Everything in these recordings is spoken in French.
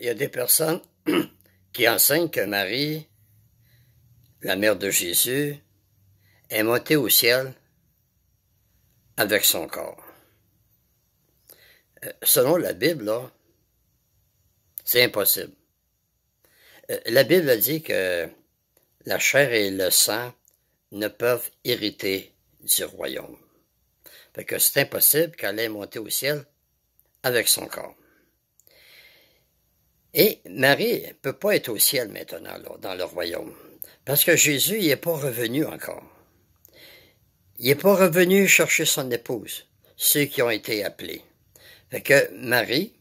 il y a des personnes qui enseignent que Marie, la mère de Jésus, est montée au ciel avec son corps. Euh, selon la Bible, c'est impossible. Euh, la Bible dit que la chair et le sang ne peuvent hériter du royaume. que c'est impossible qu'elle ait monté au ciel avec son corps. Et Marie ne peut pas être au ciel maintenant, dans le royaume, parce que Jésus n'est pas revenu encore. Il est pas revenu chercher son épouse, ceux qui ont été appelés. Fait que Marie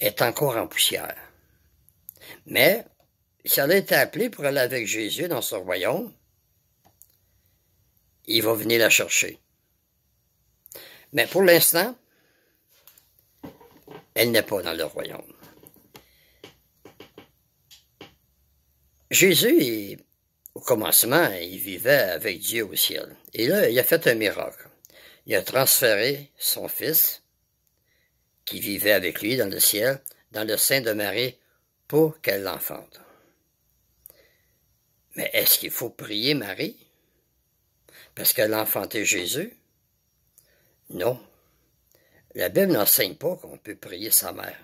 est encore en poussière. Mais si elle a été appelée pour aller avec Jésus dans son royaume, il va venir la chercher. Mais pour l'instant, elle n'est pas dans le royaume. Jésus, au commencement, il vivait avec Dieu au ciel. Et là, il a fait un miracle. Il a transféré son fils, qui vivait avec lui dans le ciel, dans le sein de Marie, pour qu'elle l'enfante. Mais est-ce qu'il faut prier Marie parce qu'elle a enfanté Jésus? Non. La Bible n'enseigne pas qu'on peut prier sa mère.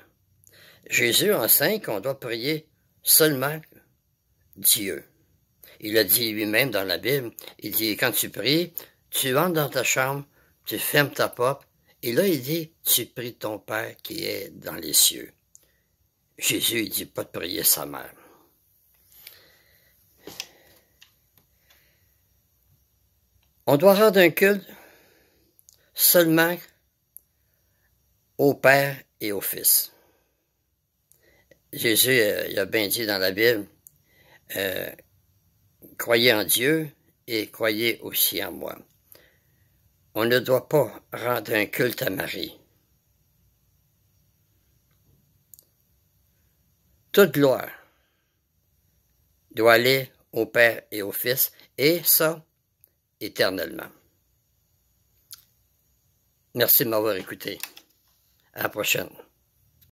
Jésus enseigne qu'on doit prier seulement Dieu. Il a dit lui-même dans la Bible. Il dit, quand tu pries, tu entres dans ta chambre, tu fermes ta porte, et là, il dit, tu pries ton Père qui est dans les cieux. Jésus, il dit pas de prier sa mère. On doit rendre un culte seulement au Père et au Fils. Jésus, euh, il a bien dit dans la Bible, euh, croyez en Dieu et croyez aussi en moi. On ne doit pas rendre un culte à Marie. Toute gloire doit aller au Père et au Fils, et ça, éternellement. Merci de m'avoir écouté. À la prochaine.